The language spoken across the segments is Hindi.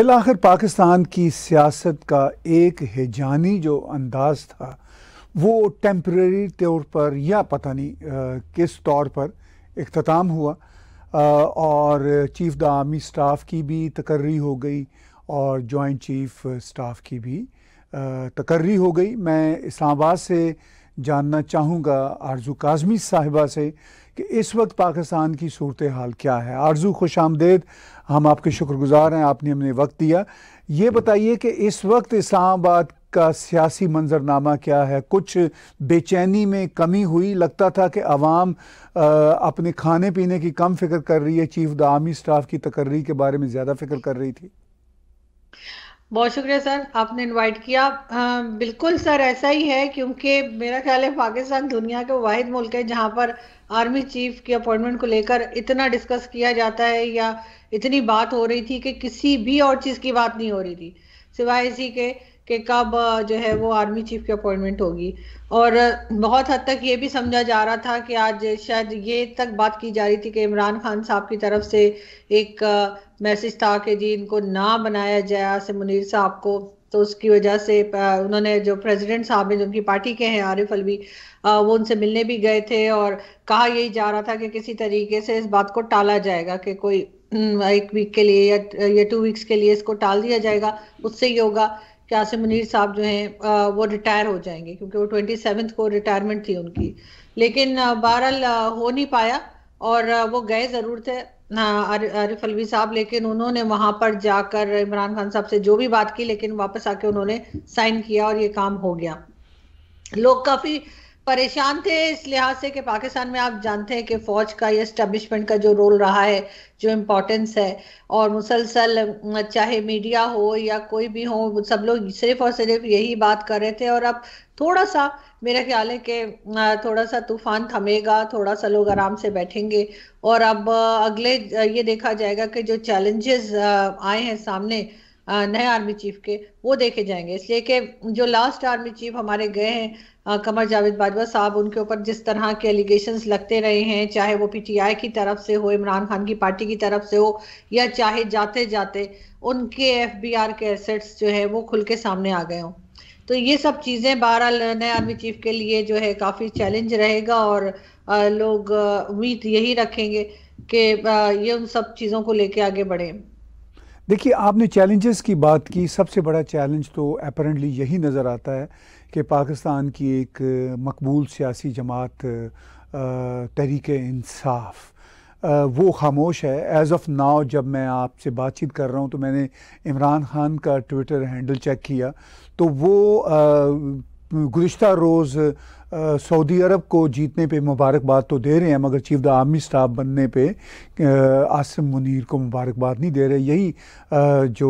बिल आखिर पाकिस्तान की सियासत का एक हिजानी जो अंदाज था वो टेम्प्रेरी तौर पर या पता नहीं आ, किस तौर पर अख्ताम हुआ आ, और चीफ द आर्मी स्टाफ की भी तकर्री हो गई और जॉइंट चीफ स्टाफ की भी तकर्री हो गई मैं इस्लामाबाद से जानना चाहूँगा आरजू काजमी साहिबा से कि इस वक्त पाकिस्तान की सूरत हाल क्या है आरजू खुश आमदेद हम आपके शुक्रगुजार हैं आपने हमने वक्त दिया ये बताइए कि इस वक्त इस्लामाबाद का सियासी मंजरनामा क्या है कुछ बेचैनी में कमी हुई लगता था कि आवाम अपने खाने पीने की कम फिक्र कर रही है चीफ द आर्मी स्टाफ की तकर्री के बारे में ज़्यादा फिक्र कर रही थी बहुत शुक्रिया सर आपने इनवाइट किया आ, बिल्कुल सर ऐसा ही है क्योंकि मेरा ख्याल है पाकिस्तान दुनिया के वाद मुल्क है जहाँ पर आर्मी चीफ की अपॉइंटमेंट को लेकर इतना डिस्कस किया जाता है या इतनी बात हो रही थी कि किसी भी और चीज़ की बात नहीं हो रही थी सिवाय इसी के कि कब जो है वो आर्मी चीफ की अपॉइंटमेंट होगी और बहुत हद तक ये भी समझा जा रहा था कि आज शायद ये तक बात की जा रही थी कि इमरान खान साहब की तरफ से एक मैसेज था कि जी इनको ना बनाया जाए आसिम मुनीर साहब को तो उसकी वजह से उन्होंने जो प्रेसिडेंट साहब हैं जो उनकी पार्टी के हैं आरिफ अलवी वो उनसे मिलने भी गए थे और कहा यही जा रहा था कि किसी तरीके से इस बात को टाला जाएगा कि कोई हम्म, एक वीक के लिए या या टू वीक्स के लिए इसको टाल दिया जाएगा उससे ये होगा कि आसिम मुनीर साहब जो हैं वो रिटायर हो जाएंगे क्योंकि वो ट्वेंटी सेवन्थ को रिटायरमेंट थी उनकी लेकिन बहरहाल हो नहीं पाया और वो गए ज़रूर थे आरिफ अलवी साहब लेकिन उन्होंने वहां पर जाकर इमरान खान साहब से जो भी बात की लेकिन वापस आके उन्होंने साइन किया और ये काम हो गया लोग काफी परेशान थे इस लिहाज से कि पाकिस्तान में आप जानते हैं कि फौज का या स्टैब्लिशमेंट का जो रोल रहा है जो इम्पोर्टेंस है और मुसलसल चाहे मीडिया हो या कोई भी हो सब लोग सिर्फ और सिर्फ यही बात कर रहे थे और अब थोड़ा सा मेरा ख्याल है कि थोड़ा सा तूफान थमेगा थोड़ा सा लोग आराम से बैठेंगे और अब अगले ये देखा जाएगा कि जो चैलेंजेस आए हैं सामने नए आर्मी चीफ के वो देखे जाएंगे इसलिए कि जो लास्ट आर्मी चीफ हमारे गए हैं कमर जावेद बाजवा साहब उनके ऊपर जिस तरह के एलिगेशन लगते रहे हैं चाहे वो पीटीआई की तरफ से हो इमरान खान की पार्टी की तरफ से हो या चाहे जाते जाते उनके एफबीआर के एसेट्स जो है वो खुल के सामने आ गए हों तो ये सब चीज़ें बहरहाल नए आर्मी चीफ के लिए जो है काफ़ी चैलेंज रहेगा और लोग उम्मीद यही रखेंगे कि ये उन सब चीज़ों को लेके आगे बढ़े देखिए आपने चैलेंजेस की बात की सबसे बड़ा चैलेंज तो अपेरेंटली यही नज़र आता है कि पाकिस्तान की एक मकबूल सियासी जमात तहरीक इंसाफ़ वो खामोश है एज़ ऑफ़ नाव जब मैं आपसे बातचीत कर रहा हूँ तो मैंने इमरान खान का ट्विटर हैंडल चेक किया तो वो गुज्त रोज़ सऊदी अरब को जीतने पे मुबारकबाद तो दे रहे हैं मगर चीफ द आर्मी स्टाफ बनने पे आसिम मुनीर को मुबारकबाद नहीं दे रहे यही जो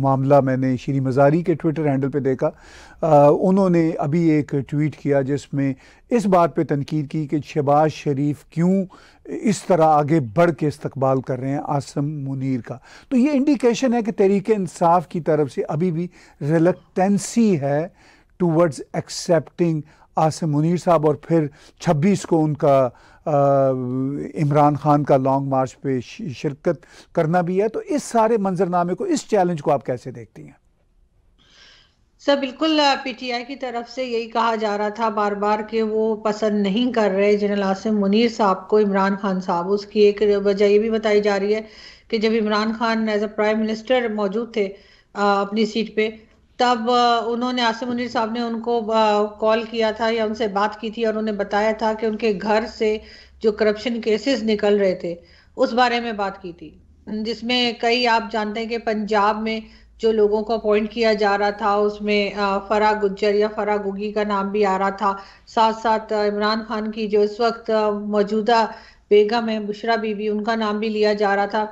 मामला मैंने श्री मज़ारी के ट्विटर हैंडल पे देखा उन्होंने अभी एक ट्वीट किया जिसमें इस बात पे तनकीद की कि शहबाज शरीफ क्यों इस तरह आगे बढ़ के इस्तबाल कर रहे हैं आसम मुनीर का तो ये इंडिकेशन है कि तहरीक इंसाफ की तरफ से अभी भी रिलकटेंसी है टूवर्ड्स एक्सेप्टिंग आसिम मुनीर साहब और फिर 26 को उनका इमरान खान का लॉन्ग मार्च पे शिरकत करना भी है तो इस सारे मंजरनामे को इस चैलेंज को आप कैसे देखती हैं सर बिल्कुल पीटीआई की तरफ से यही कहा जा रहा था बार बार कि वो पसंद नहीं कर रहे जनरल आसिम मुनीर साहब को इमरान खान साहब उसकी एक वजह ये भी बताई जा रही है कि जब Imran Khan as a prime minister मौजूद थे अपनी सीट पे तब उन्होंने आसिम मुनीर साहब ने उनको कॉल किया था या उनसे बात की थी और उन्हें बताया था कि उनके घर से जो करप्शन केसेस निकल रहे थे उस बारे में बात की थी जिसमें कई आप जानते हैं कि पंजाब में जो लोगों को अपॉइंट किया जा रहा था उसमें फरा गुज्जर या फरा गुगी का नाम भी आ रहा था साथ साथ इमरान खान की जो इस वक्त मौजूदा बेगम है बुशरा बीबी उनका नाम भी लिया जा रहा था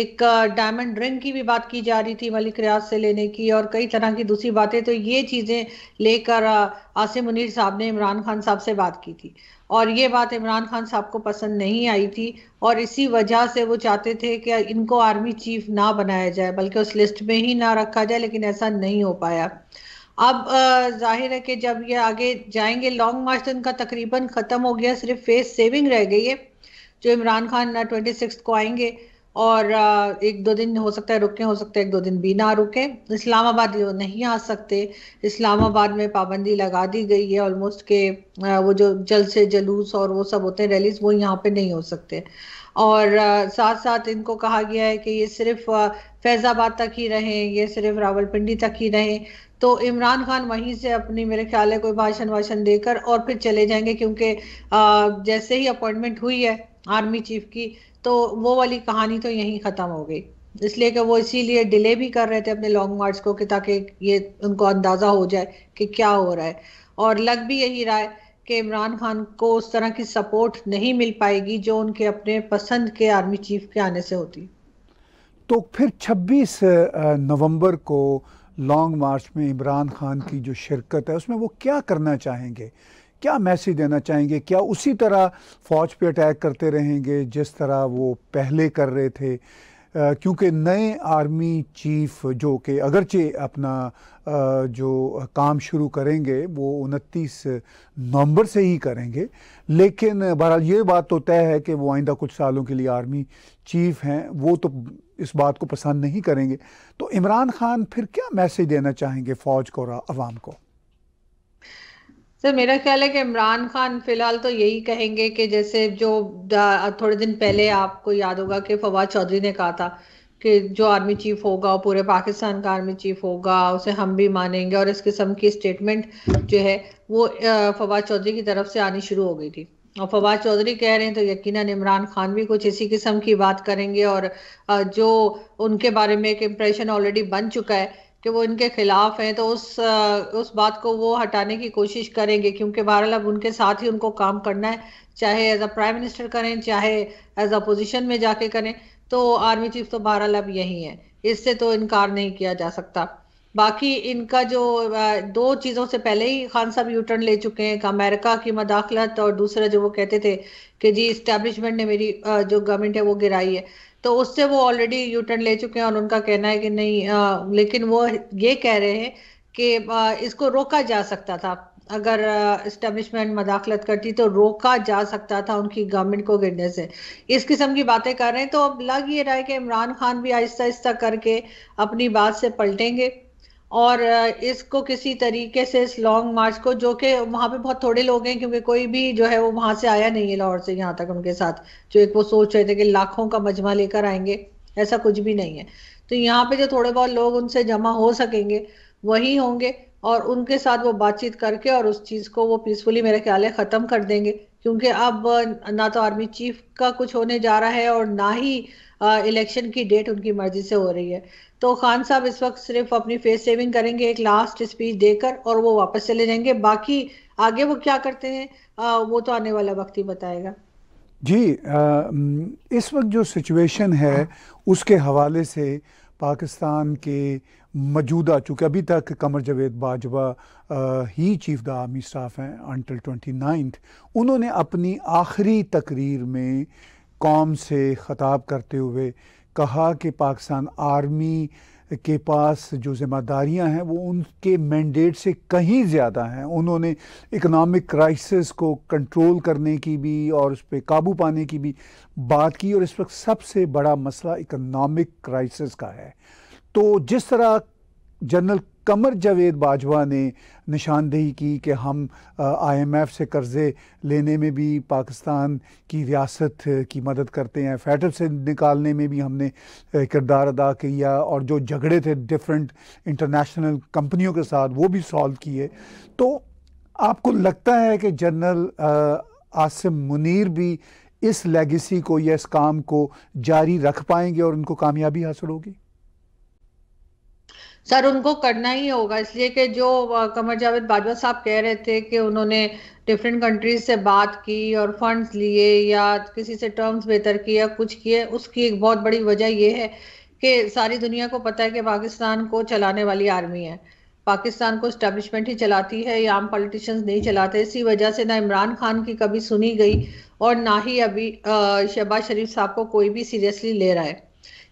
एक डायमंड रिंग की भी बात की जा रही थी मलिक रियाज से लेने की और कई तरह की दूसरी बातें तो ये चीज़ें लेकर आसिम मुनीर साहब ने इमरान खान साहब से बात की थी और ये बात इमरान खान साहब को पसंद नहीं आई थी और इसी वजह से वो चाहते थे कि इनको आर्मी चीफ ना बनाया जाए बल्कि उस लिस्ट में ही ना रखा जाए लेकिन ऐसा नहीं हो पाया अब जाहिर है कि जब ये आगे जाएंगे लॉन्ग मार्च तो इनका तकरीबन ख़त्म हो गया सिर्फ फेस सेविंग रह गई है जो इमरान खान ट्वेंटी सिक्स को आएंगे और एक दो दिन हो सकता है रुके हो सकता है एक दो दिन भी ना रुके इस्लामाबाद नहीं आ सकते इस्लामाबाद में पाबंदी लगा दी गई है ऑलमोस्ट के वो जो जल से जलूस और वो सब होते हैं रैलीज वो यहाँ पे नहीं हो सकते और साथ साथ इनको कहा गया है कि ये सिर्फ फैजाबाद तक ही रहें ये सिर्फ रावलपिंडी तक ही रहें तो इमरान खान वहीं से अपनी मेरे ख्याल है कोई भाषण वाषण देकर और फिर चले जाएंगे क्योंकि जैसे ही अपॉइंटमेंट हुई है आर्मी चीफ की तो वो वाली कहानी तो यहीं ख़त्म हो गई इसलिए कि वो इसीलिए डिले भी कर रहे थे अपने लॉन्ग मार्च को कि ताकि ये उनको अंदाज़ा हो जाए कि क्या हो रहा है और लग भी यही रहा है कि इमरान खान को उस तरह की सपोर्ट नहीं मिल पाएगी जो उनके अपने पसंद के आर्मी चीफ के आने से होती तो फिर 26 नवंबर को लॉन्ग मार्च में इमरान खान की जो शिरकत है उसमें वो क्या करना चाहेंगे क्या मैसेज देना चाहेंगे क्या उसी तरह फौज पे अटैक करते रहेंगे जिस तरह वो पहले कर रहे थे क्योंकि नए आर्मी चीफ जो कि अगरचे अपना आ, जो काम शुरू करेंगे वो उनतीस नवंबर से ही करेंगे लेकिन बहरहाल ये बात तो तय है कि वो आइंदा कुछ सालों के लिए आर्मी चीफ हैं वो तो इस बात को पसंद नहीं करेंगे तो इमरान खान फिर क्या मैसेज देना चाहेंगे फ़ौज को और आवाम को सर मेरा ख्याल है कि इमरान खान फिलहाल तो यही कहेंगे कि जैसे जो थोड़े दिन पहले आपको याद होगा कि फवाद चौधरी ने कहा था कि जो आर्मी चीफ होगा वो पूरे पाकिस्तान का आर्मी चीफ होगा उसे हम भी मानेंगे और इस किस्म की स्टेटमेंट जो है वो फवाद चौधरी की तरफ से आनी शुरू हो गई थी और फवाद चौधरी कह रहे हैं तो यकीनन इमरान खान भी कुछ इसी किस्म की बात करेंगे और जो उनके बारे में एक इम्प्रेशन ऑलरेडी बन चुका है कि वो इनके खिलाफ हैं तो उस उस बात को वो हटाने की कोशिश करेंगे क्योंकि बहरहाल अब उनके साथ ही उनको काम करना है चाहे एज अ प्राइम मिनिस्टर करें चाहे एज अपोजिशन में जाके करें तो आर्मी चीफ तो बहरहाल अब यही है इससे तो इनकार नहीं किया जा सकता बाकी इनका जो दो चीज़ों से पहले ही खान साहब यू टर्न ले चुके हैं अमेरिका की मदाखलत और दूसरा जो वो कहते थे कि जी इस्टेब्लिशमेंट ने मेरी जो गवर्नमेंट है वो गिराई है तो उससे वो ऑलरेडी यूटर्न ले चुके हैं और उनका कहना है कि नहीं आ, लेकिन वो ये कह रहे हैं कि इसको रोका जा सकता था अगर इस्टेब्लिशमेंट मदाखलत करती तो रोका जा सकता था उनकी गवर्नमेंट को गिरने से इस किस्म की बातें कर रहे हैं तो अब लग ये रहा है कि इमरान खान भी आहिस्ता आहिस्ता करके अपनी बात से पलटेंगे और इसको किसी तरीके से इस लॉन्ग मार्च को जो कि वहाँ पे बहुत थोड़े लोग हैं क्योंकि कोई भी जो है वो वहाँ से आया नहीं है लाहौर से यहाँ तक उनके साथ जो एक वो सोच रहे थे कि लाखों का मजमा लेकर आएंगे ऐसा कुछ भी नहीं है तो यहाँ पे जो थोड़े बहुत लोग उनसे जमा हो सकेंगे वही होंगे और उनके साथ वो बातचीत करके और उस चीज़ को वो पीसफुली मेरे ख्याल है ख़त्म कर देंगे क्योंकि अब ना तो आर्मी चीफ का कुछ होने जा रहा है और ना ही इलेक्शन की डेट उनकी मर्जी से हो रही है तो खान साहब इस वक्त सिर्फ अपनी फेस सेविंग करेंगे एक लास्ट स्पीच देकर और वो वापस चले जाएंगे बाकी आगे वो क्या करते हैं आ, वो तो आने वाला वक्त ही बताएगा जी आ, इस वक्त जो सिचुएशन है उसके हवाले से पाकिस्तान के मौजूदा चूँकि अभी तक कमर जावेद बाजवा ही चीफ द आर्मी स्टाफ हैं अंटल ट्वेंटी नाइन्थ उन्होंने अपनी आखिरी तकरीर में कौम से ख़ताब करते हुए कहा कि पाकिस्तान आर्मी के पास जो जिम्मेदारियां हैं वो उनके मैंडेट से कहीं ज़्यादा हैं उन्होंने इकोनॉमिक क्राइसिस को कंट्रोल करने की भी और उस पर काबू पाने की भी बात की और इस वक्त सबसे बड़ा मसला इकोनॉमिक क्राइसिस का है तो जिस तरह जनरल कमर जावेद बाजवा ने निशानदेही की कि हम आईएमएफ से कर्ज़े लेने में भी पाकिस्तान की रियासत की मदद करते हैं फैटर से निकालने में भी हमने किरदार अदा किया और जो झगड़े थे डिफरेंट इंटरनेशनल कंपनियों के साथ वो भी सॉल्व किए तो आपको लगता है कि जनरल आसिम मुनीर भी इस लेगेसी को या इस काम को जारी रख पाएंगे और उनको कामयाबी हासिल होगी सर उनको करना ही होगा इसलिए कि जो कमर जावेद बाजवा साहब कह रहे थे कि उन्होंने डिफरेंट कंट्रीज से बात की और फंड्स लिए या किसी से टर्म्स बेहतर किए कुछ किए उसकी एक बहुत बड़ी वजह यह है कि सारी दुनिया को पता है कि पाकिस्तान को चलाने वाली आर्मी है पाकिस्तान को इस्टेब्लिशमेंट ही चलाती है या आम पॉलिटिशियंस नहीं चलाते इसी वजह से ना इमरान खान की कभी सुनी गई और ना ही अभी शहबाज शरीफ साहब को कोई भी सीरियसली ले रहा है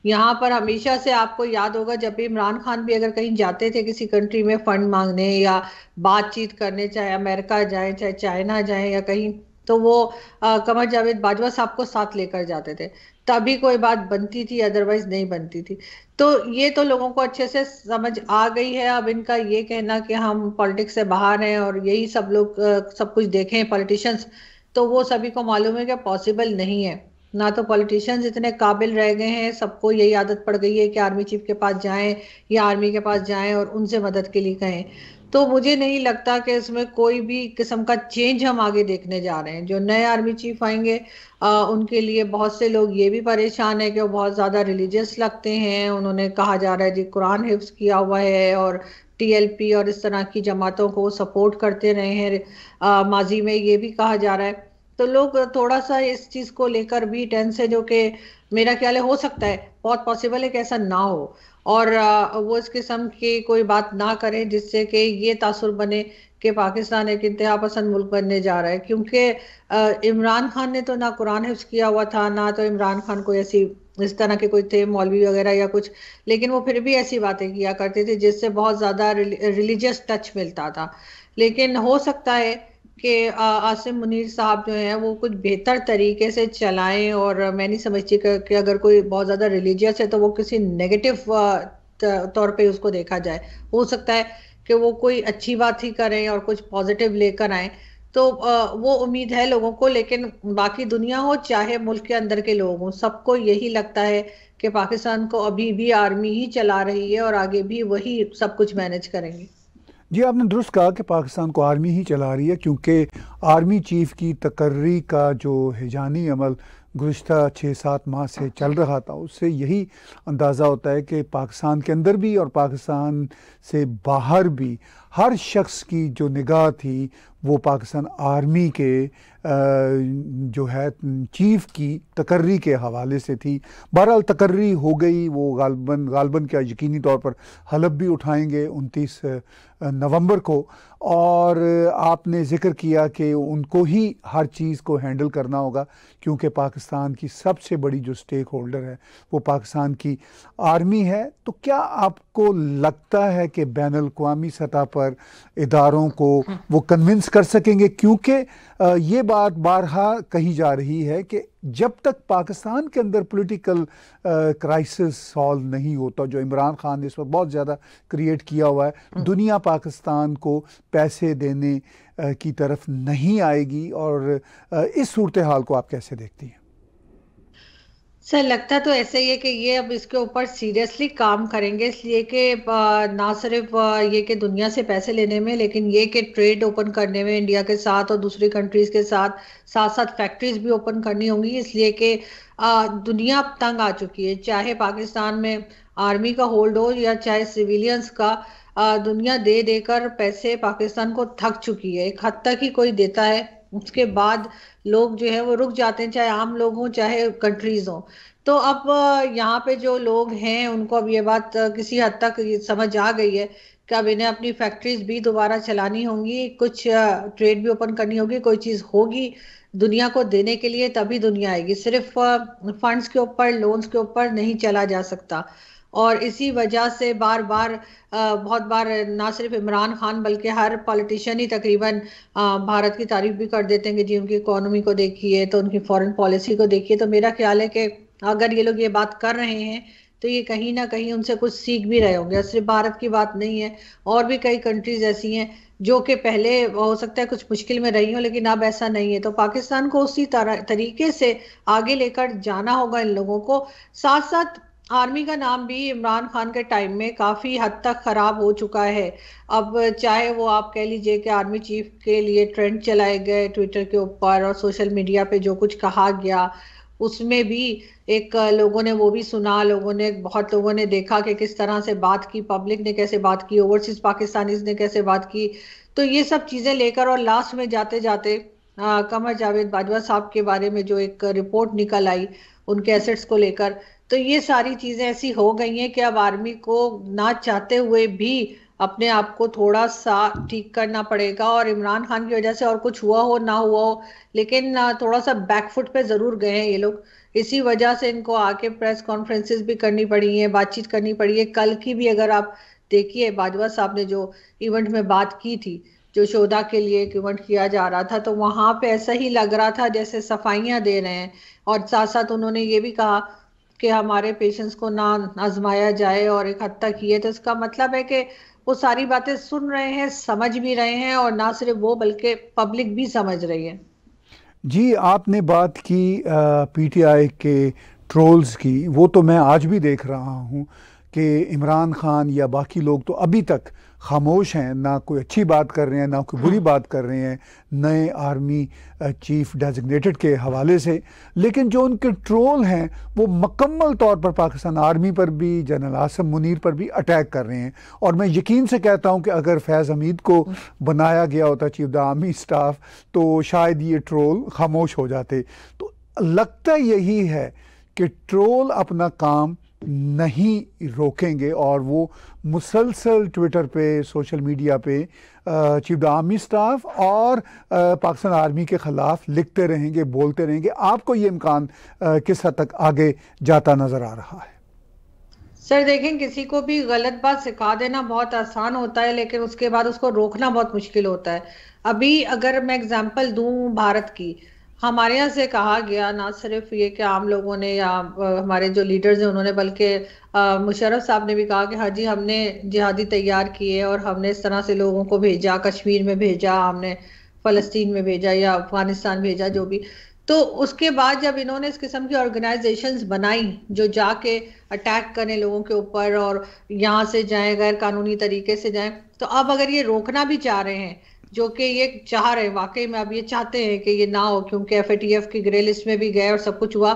यहाँ पर हमेशा से आपको याद होगा जब भी इमरान खान भी अगर कहीं जाते थे किसी कंट्री में फंड मांगने या बातचीत करने चाहे अमेरिका जाए चाहे चाइना जाए या कहीं तो वो आ, कमर जावेद बाजवा साहब को साथ लेकर जाते थे तभी कोई बात बनती थी अदरवाइज नहीं बनती थी तो ये तो लोगों को अच्छे से समझ आ गई है अब इनका ये कहना कि हम पॉलिटिक्स से बाहर हैं और यही सब लोग सब कुछ देखें पॉलिटिशियंस तो वो सभी को मालूम है कि पॉसिबल नहीं है ना तो पॉलिटिशियंस इतने काबिल रह गए हैं सबको यही आदत पड़ गई है कि आर्मी चीफ के पास जाएं या आर्मी के पास जाएं और उनसे मदद के लिए कहें तो मुझे नहीं लगता कि इसमें कोई भी किस्म का चेंज हम आगे देखने जा रहे हैं जो नए आर्मी चीफ आएंगे आ, उनके लिए बहुत से लोग ये भी परेशान है कि वो बहुत ज़्यादा रिलीजियस लगते हैं उन्होंने कहा जा रहा है जी कुरान हिफ्स किया हुआ है और टीएलपी और इस तरह की जमातों को सपोर्ट करते रहे हैं माजी में ये भी कहा जा रहा है तो लोग थोड़ा सा इस चीज को लेकर भी टेंस है जो कि मेरा ख्याल है हो सकता है बहुत पॉसिबल है कि ऐसा ना हो और वो इस किस्म की कोई बात ना करें जिससे कि ये तासुर बने कि पाकिस्तान एक इंतहा पसंद मुल्क बनने जा रहा है क्योंकि इमरान खान ने तो ना कुरान हिफ्स किया हुआ था ना तो इमरान खान कोई ऐसी इस तरह के कोई थे मौलवी वगैरह या कुछ लेकिन वो फिर भी ऐसी बातें किया करते थे जिससे बहुत ज़्यादा रिलीजियस टच मिलता था लेकिन हो सकता है कि आसिम मुनीर साहब जो हैं वो कुछ बेहतर तरीके से चलाएं और मैं नहीं समझती कि अगर कोई बहुत ज़्यादा रिलीजियस है तो वो किसी नेगेटिव तौर पे उसको देखा जाए हो सकता है कि वो कोई अच्छी बात ही करें और कुछ पॉजिटिव लेकर आए तो वो उम्मीद है लोगों को लेकिन बाकी दुनिया हो चाहे मुल्क के अंदर के लोग हों सबको यही लगता है कि पाकिस्तान को अभी भी आर्मी ही चला रही है और आगे भी वही सब कुछ मैनेज करेंगे जी आपने दुरुस्त कहा कि पाकिस्तान को आर्मी ही चला रही है क्योंकि आर्मी चीफ की तकर्री का जो हिजानी अमल गुज्त छः सात माह से चल रहा था उससे यही अंदाज़ा होता है कि पाकिस्तान के अंदर भी और पाकिस्तान से बाहर भी हर शख्स की जो निगाह थी वो पाकिस्तान आर्मी के जो है चीफ की तकर्री के हवाले से थी बहरहाल तकर्री हो गई वो गालबन गालबन क्या यकीनी तौर पर हलब भी उठाएंगे उनतीस नवंबर को और आपने ज़िक्र किया कि उनको ही हर चीज़ को हैंडल करना होगा क्योंकि पाकिस्तान की सबसे बड़ी जो स्टेक होल्डर है वो पाकिस्तान की आर्मी है तो क्या आपको लगता है कि बैन अवी सतह पर इदारों को वो कन्विंस कर सकेंगे क्योंकि ये बात बारहा कही जा रही है कि जब तक पाकिस्तान के अंदर पॉलिटिकल क्राइसिस सॉल्व नहीं होता जो इमरान खान ने इस पर बहुत ज़्यादा क्रिएट किया हुआ है हम्म। दुनिया पाकिस्तान को पैसे देने की तरफ नहीं आएगी और इस सूरत हाल को आप कैसे देखती हैं सर लगता तो ऐसे ही है कि ये अब इसके ऊपर सीरियसली काम करेंगे इसलिए कि ना सिर्फ ये कि दुनिया से पैसे लेने में लेकिन ये कि ट्रेड ओपन करने में इंडिया के साथ और दूसरी कंट्रीज के साथ साथ साथ फैक्ट्रीज भी ओपन करनी होंगी इसलिए कि दुनिया अब तंग आ चुकी है चाहे पाकिस्तान में आर्मी का होल्ड हो या चाहे सिविलियंस का दुनिया दे देकर पैसे पाकिस्तान को थक चुकी है एक हद तक ही कोई देता है उसके बाद लोग जो है वो रुक जाते हैं चाहे आम लोग हों चाहे कंट्रीज हों तो अब यहाँ पे जो लोग हैं उनको अब ये बात किसी हद तक समझ आ गई है अब इन्हें अपनी फैक्ट्रीज भी दोबारा चलानी होंगी कुछ ट्रेड भी ओपन करनी होगी कोई चीज़ होगी दुनिया को देने के लिए तभी दुनिया आएगी सिर्फ फंड्स के ऊपर लोन्स के ऊपर नहीं चला जा सकता और इसी वजह से बार बार बहुत बार ना सिर्फ इमरान खान बल्कि हर पॉलिटिशियन ही तकरीबन भारत की तारीफ भी कर देते हैं कि जी उनकी इकोनॉमी को देखिए तो उनकी फॉरेन पॉलिसी को देखिए तो मेरा ख्याल है कि अगर ये लोग ये बात कर रहे हैं तो ये कहीं ना कहीं उनसे कुछ सीख भी रहे होंगे सिर्फ भारत की बात नहीं है और भी कई कंट्रीज ऐसी हैं जो कि पहले हो सकता है कुछ मुश्किल में रही हो लेकिन अब ऐसा नहीं है तो पाकिस्तान को उसी तरह तरीके से आगे लेकर जाना होगा इन लोगों को साथ साथ आर्मी का नाम भी इमरान खान के टाइम में काफ़ी हद तक ख़राब हो चुका है अब चाहे वो आप कह लीजिए कि आर्मी चीफ के लिए ट्रेंड चलाए गए ट्विटर के ऊपर और सोशल मीडिया पे जो कुछ कहा गया उसमें भी एक लोगों ने वो भी सुना लोगों ने बहुत लोगों ने देखा कि किस तरह से बात की पब्लिक ने कैसे बात की ओवरसीज पाकिस्तानीज ने कैसे बात की तो ये सब चीज़ें लेकर और लास्ट में जाते जाते कमर जावेद बाजवा साहब के बारे में जो एक रिपोर्ट निकल आई उनके एसेट्स को लेकर तो ये सारी चीज़ें ऐसी हो गई हैं कि अब आर्मी को ना चाहते हुए भी अपने आप को थोड़ा सा ठीक करना पड़ेगा और इमरान खान की वजह से और कुछ हुआ हो ना हुआ हो लेकिन थोड़ा सा बैकफुट पे जरूर गए हैं ये लोग इसी वजह से इनको आके प्रेस कॉन्फ्रेंसिस भी करनी पड़ी है बातचीत करनी पड़ी है कल की भी अगर आप देखिए बाजवा साहब ने जो इवेंट में बात की थी जो शोधा के लिए एक इवेंट किया जा रहा था तो वहां पे ऐसा ही लग रहा था जैसे सफाइयां दे रहे हैं और साथ साथ उन्होंने ये भी कहा कि हमारे पेशेंट्स को ना आजमाया जाए और एक हद तक ये तो इसका मतलब है कि वो सारी बातें सुन रहे हैं समझ भी रहे हैं और ना सिर्फ वो बल्कि पब्लिक भी समझ रही है जी आपने बात की पीटीआई के ट्रोल्स की वो तो मैं आज भी देख रहा हूँ कि इमरान खान या बाकी लोग तो अभी तक खामोश हैं ना कोई अच्छी बात कर रहे हैं ना कोई बुरी हाँ। बात कर रहे हैं नए आर्मी चीफ डेजिग्नेटेड के हवाले से लेकिन जो उनके ट्रोल हैं वो मकम्मल तौर पर पाकिस्तान आर्मी पर भी जनरल आसम मुनीर पर भी अटैक कर रहे हैं और मैं यकीन से कहता हूं कि अगर फैज़ हमीद को बनाया गया होता चीफ द आर्मी स्टाफ तो शायद ये ट्रोल खामोश हो जाते तो लगता यही है कि ट्रोल अपना काम नहीं रोकेंगे और वो मुसलसल ट्विटर पे सोशल मीडिया पे चीफ आर्मी स्टाफ और पाकिस्तान आर्मी के ख़िलाफ़ लिखते रहेंगे बोलते रहेंगे आपको ये इम्कान किस हद तक आगे जाता नज़र आ रहा है सर देखें किसी को भी गलत बात सिखा देना बहुत आसान होता है लेकिन उसके बाद उसको रोकना बहुत मुश्किल होता है अभी अगर मैं एग्जांपल दूं भारत की हमारे यहाँ से कहा गया ना सिर्फ ये कि आम लोगों ने या हमारे जो लीडर्स हैं उन्होंने बल्कि मुशरफ साहब ने भी कहा कि हाँ जी हमने जिहादी तैयार किए और हमने इस तरह से लोगों को भेजा कश्मीर में भेजा हमने फ़लस्तीन में भेजा या अफगानिस्तान भेजा जो भी तो उसके बाद जब इन्होंने इस किस्म की ऑर्गेनाइजेशन बनाई जो जाके अटैक करें लोगों के ऊपर और यहाँ से जाएं गैर कानूनी तरीके से जाएं तो अब अगर ये रोकना भी चाह रहे हैं जो कि ये चाह रहे वाकई में अब ये चाहते हैं कि ये ना हो क्योंकि एफ की ग्रे लिस्ट में भी गए और सब कुछ हुआ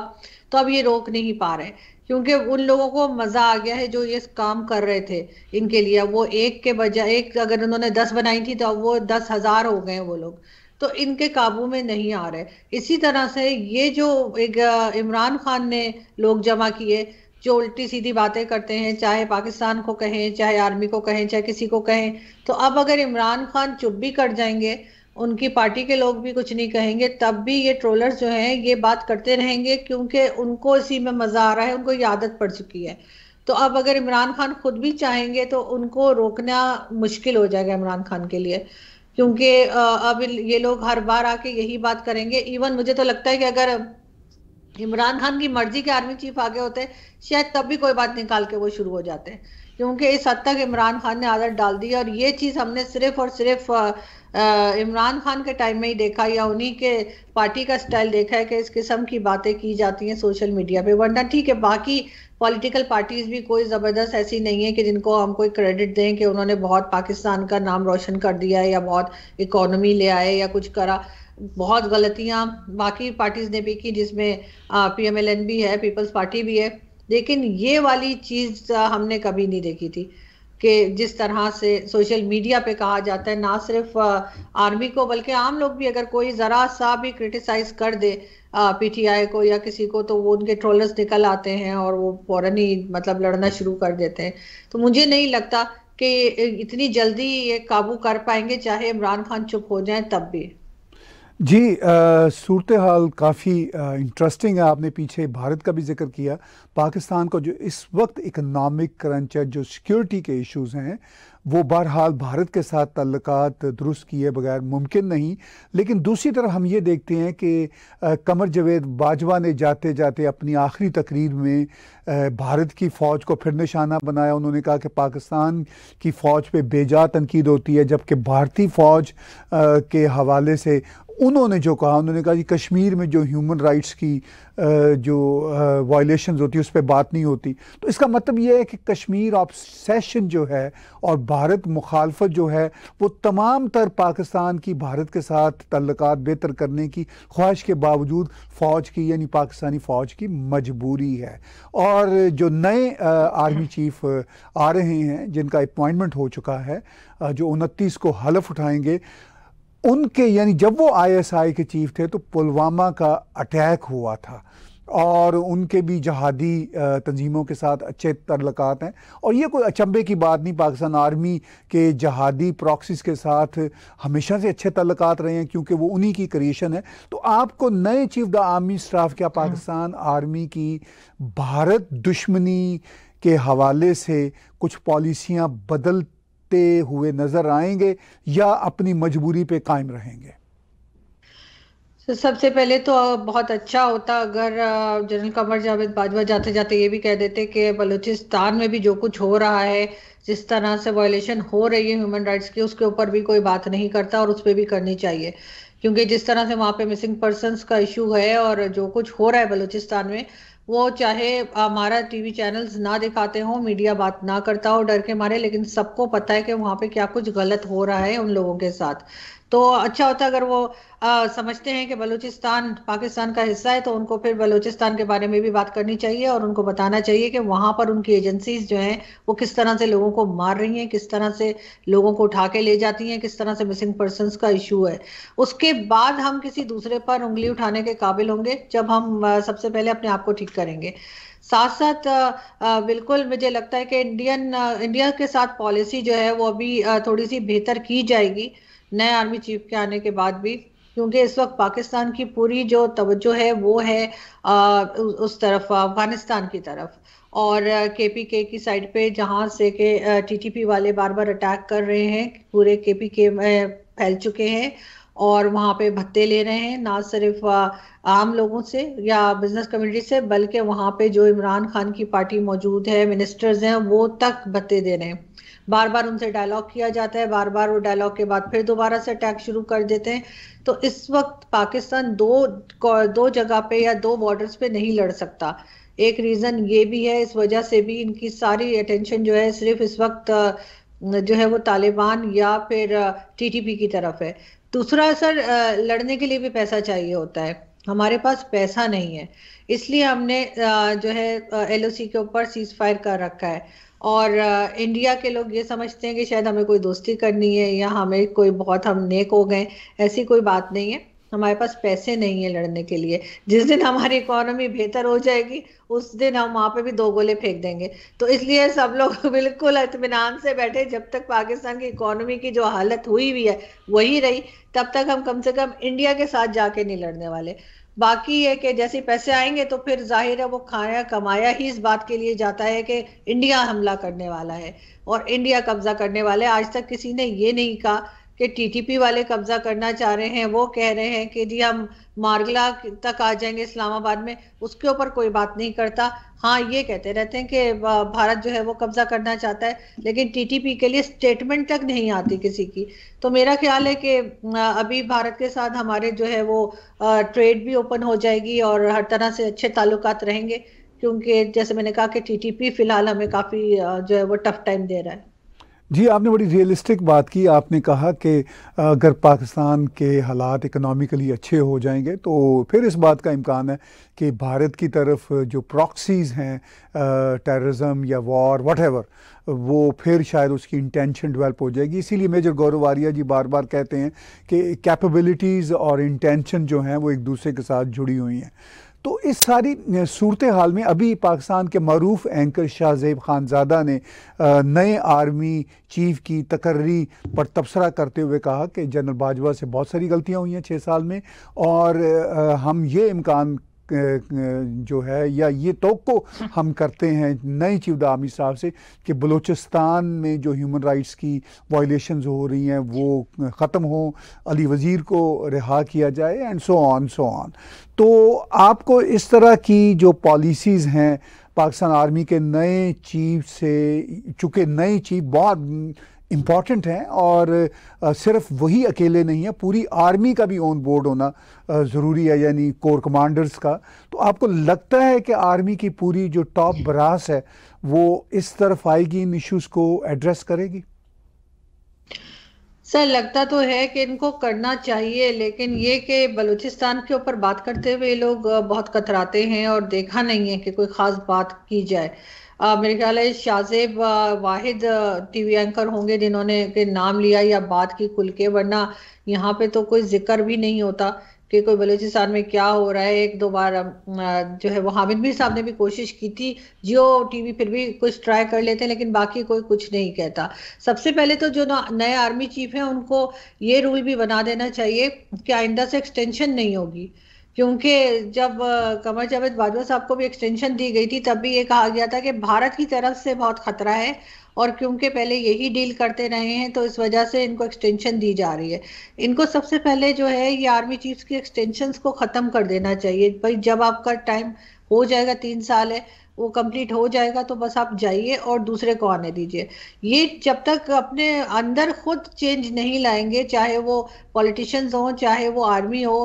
तो अब ये रोक नहीं पा रहे क्योंकि उन लोगों को मजा आ गया है जो ये काम कर रहे थे इनके लिए वो एक के बजाय एक अगर उन्होंने दस बनाई थी तो वो दस हजार हो गए वो लोग तो इनके काबू में नहीं आ रहे इसी तरह से ये जो एक इमरान खान ने लोग जमा किए जो उल्टी सीधी बातें करते हैं चाहे पाकिस्तान को कहें चाहे आर्मी को कहें चाहे किसी को कहें तो अब अगर इमरान खान चुप भी कर जाएंगे उनकी पार्टी के लोग भी कुछ नहीं कहेंगे तब भी ये ट्रोलर्स जो हैं ये बात करते रहेंगे क्योंकि उनको इसी में मज़ा आ रहा है उनको आदत पड़ चुकी है तो अब अगर इमरान खान खुद भी चाहेंगे तो उनको रोकना मुश्किल हो जाएगा इमरान खान के लिए क्योंकि अब ये लोग हर बार आके यही बात करेंगे इवन मुझे तो लगता है कि अगर इमरान खान की मर्जी के आर्मी चीफ आगे होते शायद तब भी कोई बात निकाल के वो शुरू हो जाते क्योंकि इस हद तक इमरान खान ने आदत डाल दी और ये चीज़ हमने सिर्फ और सिर्फ इमरान खान के टाइम में ही देखा या उन्हीं के पार्टी का स्टाइल देखा है कि इस किस्म की बातें की जाती हैं सोशल मीडिया पे वरना ठीक है बाकी पॉलिटिकल पार्टीज भी कोई ज़बरदस्त ऐसी नहीं है कि जिनको हम कोई क्रेडिट दें कि उन्होंने बहुत पाकिस्तान का नाम रोशन कर दिया है या बहुत इकोनॉमी ले आए या कुछ करा बहुत गलतियां बाकी पार्टीज ने भी की जिसमें पीएमएलएन भी है पीपल्स पार्टी भी है लेकिन ये वाली चीज़ हमने कभी नहीं देखी थी कि जिस तरह से सोशल मीडिया पे कहा जाता है ना सिर्फ आर्मी को बल्कि आम लोग भी अगर कोई ज़रा सा भी क्रिटिसाइज कर दे पीटीआई को या किसी को तो वो उनके ट्रोलर्स निकल आते हैं और वो फ़ौरन ही मतलब लड़ना शुरू कर देते हैं तो मुझे नहीं लगता कि इतनी जल्दी ये काबू कर पाएंगे चाहे इमरान खान चुप हो जाए तब भी जी सूरत हाल काफ़ी इंटरेस्टिंग है आपने पीछे भारत का भी जिक्र किया पाकिस्तान को जो इस वक्त इकनॉमिक क्रंच है जो सिक्योरिटी के इश्यूज हैं वो बहरहाल भारत के साथ तल्लक दुरुस्त किए बगैर मुमकिन नहीं लेकिन दूसरी तरफ हम ये देखते हैं कि कमर जवेद बाजवा ने जाते जाते अपनी आखिरी तकरीर में भारत की फ़ौज को फिर निशाना बनाया उन्होंने कहा कि पाकिस्तान की फ़ौज पर बेजा तनकीद होती है जबकि भारतीय फ़ौज के हवाले से उन्होंने जो कहा उन्होंने कहा कि कश्मीर में जो ह्यूमन राइट्स की जो वायलेशन होती है उस पर बात नहीं होती तो इसका मतलब यह है कि कश्मीर सेशन जो है और भारत मुखालफत जो है वो तमाम तर पाकिस्तान की भारत के साथ तल्लक बेहतर करने की ख्वाहिश के बावजूद फ़ौज की यानी पाकिस्तानी फ़ौज की मजबूरी है और जो नए आर्मी चीफ आ रहे हैं जिनका अपॉइंटमेंट हो चुका है जो उनतीस को हलफ उठाएंगे उनके यानी जब वो आईएसआई के चीफ थे तो पुलवामा का अटैक हुआ था और उनके भी जहादी तंजीमों के साथ अच्छे तल्लक हैं और ये कोई अचंभे की बात नहीं पाकिस्तान आर्मी के जहादी प्रॉक्सीज के साथ हमेशा से अच्छे तल्लक रहे हैं क्योंकि वो उन्हीं की क्रिएशन है तो आपको नए चीफ द आर्मी स्टाफ क्या हम्म। पाकिस्तान आर्मी की भारत दुश्मनी के हवाले से कुछ पॉलिसियाँ बदल करते हुए नजर आएंगे या अपनी मजबूरी पे कायम रहेंगे तो सबसे पहले तो बहुत अच्छा होता अगर जनरल कमर जावेद बाजवा जाते जाते ये भी कह देते कि बलूचिस्तान में भी जो कुछ हो रहा है जिस तरह से वायलेशन हो रही है ह्यूमन राइट्स की उसके ऊपर भी कोई बात नहीं करता और उस पर भी करनी चाहिए क्योंकि जिस तरह से वहाँ पे मिसिंग पर्सन का इशू है और जो कुछ हो रहा है बलूचिस्तान में वो चाहे हमारा टीवी चैनल्स ना दिखाते हो मीडिया बात ना करता हो डर के मारे लेकिन सबको पता है कि वहां पे क्या कुछ गलत हो रहा है उन लोगों के साथ तो अच्छा होता अगर वो आ, समझते हैं कि बलूचिस्तान पाकिस्तान का हिस्सा है तो उनको फिर बलूचिस्तान के बारे में भी बात करनी चाहिए और उनको बताना चाहिए कि वहाँ पर उनकी एजेंसीज जो हैं वो किस तरह से लोगों को मार रही हैं किस तरह से लोगों को उठा के ले जाती हैं किस तरह से मिसिंग पर्सन का इशू है उसके बाद हम किसी दूसरे पर उंगली उठाने के काबिल होंगे जब हम सबसे पहले अपने आप को ठीक करेंगे साथ साथ बिल्कुल मुझे लगता है कि इंडियन इंडिया के साथ पॉलिसी जो है वो अभी थोड़ी सी बेहतर की जाएगी नए आर्मी चीफ के आने के बाद भी क्योंकि इस वक्त पाकिस्तान की पूरी जो तवज्जो है वो है आ, उस तरफ अफगानिस्तान की तरफ और केपीके की साइड पे जहां से के टीटीपी वाले बार बार अटैक कर रहे हैं पूरे केपीके फैल चुके हैं और वहाँ पे भत्ते ले रहे हैं ना सिर्फ आम लोगों से या बिजनेस कम्युनिटी से बल्कि वहाँ पे जो इमरान खान की पार्टी मौजूद है मिनिस्टर्स हैं वो तक भत्ते दे रहे हैं बार बार उनसे डायलॉग किया जाता है बार बार वो डायलॉग के बाद फिर दोबारा से अटैक शुरू कर देते हैं तो इस वक्त पाकिस्तान दो दो जगह पे या दो बॉर्डर्स पे नहीं लड़ सकता एक रीज़न ये भी है इस वजह से भी इनकी सारी अटेंशन जो है सिर्फ इस वक्त जो है वो तालिबान या फिर टीटीपी की तरफ है दूसरा सर लड़ने के लिए भी पैसा चाहिए होता है हमारे पास पैसा नहीं है इसलिए हमने जो है एलओसी के ऊपर सीज फायर कर रखा है और इंडिया के लोग ये समझते हैं कि शायद हमें कोई दोस्ती करनी है या हमें कोई बहुत हम नेक हो गए ऐसी कोई बात नहीं है हमारे पास पैसे नहीं है लड़ने के लिए जिस दिन हमारी इकोनॉमी बेहतर हो जाएगी उस दिन हम वहाँ पे भी दो गोले फेंक देंगे तो इसलिए सब लोग बिल्कुल इतमान से बैठे जब तक पाकिस्तान की इकोनॉमी की जो हालत हुई हुई है वही रही तब तक हम कम से कम इंडिया के साथ जाके नहीं लड़ने वाले बाकी है कि जैसे पैसे आएंगे तो फिर जाहिर है वो खाया कमाया ही इस बात के लिए जाता है कि इंडिया हमला करने वाला है और इंडिया कब्जा करने वाला है आज तक किसी ने ये नहीं कहा कि टीटीपी वाले कब्जा करना चाह रहे हैं वो कह रहे हैं कि जी हम मारगला तक आ जाएंगे इस्लामाबाद में उसके ऊपर कोई बात नहीं करता हाँ ये कहते रहते हैं कि भारत जो है वो कब्जा करना चाहता है लेकिन टीटीपी के लिए स्टेटमेंट तक नहीं आती किसी की तो मेरा ख्याल है कि अभी भारत के साथ हमारे जो है वो ट्रेड भी ओपन हो जाएगी और हर तरह से अच्छे ताल्लुक रहेंगे क्योंकि जैसे मैंने कहा कि टीटीपी फिलहाल हमें काफ़ी जो है वो टफ टाइम दे रहा है जी आपने बड़ी रियलिस्टिक बात की आपने कहा कि अगर पाकिस्तान के हालात इकोनॉमिकली अच्छे हो जाएंगे तो फिर इस बात का इम्कान है कि भारत की तरफ जो प्रॉक्सीज़ हैं टेररिज्म या वॉर वट वो फिर शायद उसकी इंटेंशन डेवलप हो जाएगी इसीलिए मेजर गौरव आर्या जी बार बार कहते हैं कि कैपेबिलिटीज़ और इंटेंशन जो हैं वो एक दूसरे के साथ जुड़ी हुई हैं तो इस सारी सूरत हाल में अभी पाकिस्तान के मरूफ एंकर शाहजेब खानजादा ने नए आर्मी चीफ की तकर्री पर तबसरा करते हुए कहा कि जनरल बाजवा से बहुत सारी गलतियाँ हुई हैं छः साल में और हम ये इम्कान जो है या ये तो हम करते हैं नए द आर्मी साहब से कि बलूचिस्तान में जो ह्यूमन राइट्स की वायलेशन हो रही हैं वो ख़त्म हो अली वज़ीर को रिहा किया जाए and so on so on तो आपको इस तरह की जो पॉलिसीज़ हैं पाकिस्तान आर्मी के नए चीफ से चूँकि नए चीफ बहुत इम्पॉर्टेंट हैं और सिर्फ वही अकेले नहीं है पूरी आर्मी का भी ऑन बोर्ड होना ज़रूरी है यानी कोर कमांडर्स का तो आपको लगता है कि आर्मी की पूरी जो टॉप बरास है वो इस तरफ आएगी इन इश्यूज़ को एड्रेस करेगी सर लगता तो है कि इनको करना चाहिए लेकिन ये कि बलूचिस्तान के ऊपर बात करते हुए लोग बहुत कतराते हैं और देखा नहीं है कि कोई ख़ास बात की जाए मेरे ख्याल है शाहजेब वाहिद टीवी एंकर होंगे जिन्होंने के नाम लिया या बात की खुल के वरना यहाँ पे तो कोई जिक्र भी नहीं होता कि कोई बलूचिस्तान में क्या हो रहा है एक दो बार जो है वो हामिद भी साहब ने भी कोशिश की थी जियो टीवी फिर भी कुछ ट्राई कर लेते हैं लेकिन बाकी कोई कुछ नहीं कहता सबसे पहले तो जो नए आर्मी चीफ हैं उनको ये रूल भी बना देना चाहिए कि आइंदा से एक्सटेंशन नहीं होगी क्योंकि जब कमर जावेद बाजवा साहब को भी एक्सटेंशन दी गई थी तब भी ये कहा गया था कि भारत की तरफ से बहुत खतरा है और क्योंकि पहले यही डील करते रहे हैं तो इस वजह से इनको एक्सटेंशन दी जा रही है इनको सबसे पहले जो है ये आर्मी चीफ्स की एक्सटेंशन को ख़त्म कर देना चाहिए भाई जब आपका टाइम हो जाएगा तीन साल है वो कंप्लीट हो जाएगा तो बस आप जाइए और दूसरे को आने दीजिए ये जब तक अपने अंदर खुद चेंज नहीं लाएंगे चाहे वो पॉलिटिशियंस हो चाहे वो आर्मी हो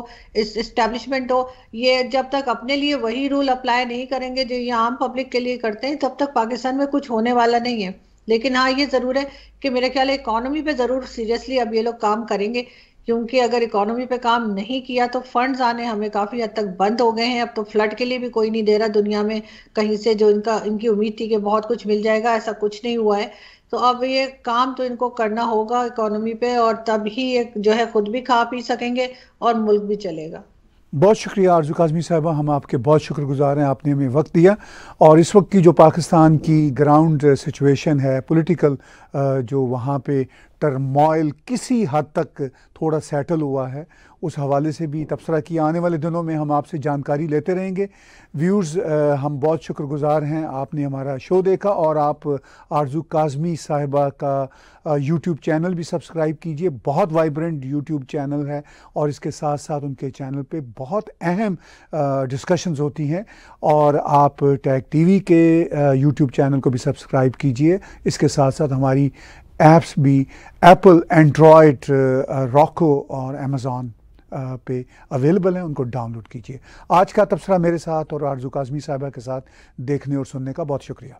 इस इस्टेब्लिशमेंट हो ये जब तक अपने लिए वही रूल अप्लाई नहीं करेंगे जो ये आम पब्लिक के लिए करते हैं तब तक पाकिस्तान में कुछ होने वाला नहीं है लेकिन हाँ ये जरूर है कि मेरे ख्याल इकोनॉमी पे जरूर सीरियसली अब ये लोग काम करेंगे क्योंकि अगर इकोनॉमी पे काम नहीं किया तो फंड्स आने हमें काफी हद तक बंद हो गए हैं अब तो फ्लड के लिए भी कोई नहीं दे रहा दुनिया में कहीं से जो इनका इनकी उम्मीद थी कि बहुत कुछ मिल जाएगा ऐसा कुछ नहीं हुआ है तो अब ये काम तो इनको करना होगा इकोनॉमी पे और तब ही ये जो है खुद भी खा पी सकेंगे और मुल्क भी चलेगा बहुत शुक्रिया आरजू काजमी साहबा हम आपके बहुत शुक्रगुजार हैं आपने हमें वक्त दिया और इस वक्त की जो पाकिस्तान की ग्राउंड सिचुएशन है पॉलिटिकल जो वहाँ पे टर्मोइल किसी हद तक थोड़ा सेटल हुआ है उस हवाले से भी तबसरा किया आने वाले दिनों में हम आपसे जानकारी लेते रहेंगे व्यूर्स हम बहुत शुक्रगुजार हैं आपने हमारा शो देखा और आप आरजू काजमी साहिबा का यूट्यूब चैनल भी सब्सक्राइब कीजिए बहुत वाइब्रेंट यूट्यूब चैनल है और इसके साथ साथ उनके चैनल पे बहुत अहम डिस्कशंस होती हैं और आप टैग वी के यूट्यूब चैनल को भी सब्सक्राइब कीजिए इसके साथ साथ हमारी ऐप्स भी एप्पल एंड्रॉयड रॉको और अमेज़ॉन पे अवेलेबल हैं उनको डाउनलोड कीजिए आज का तबसरा मेरे साथ और आरजू काजमी साहबा के साथ देखने और सुनने का बहुत शुक्रिया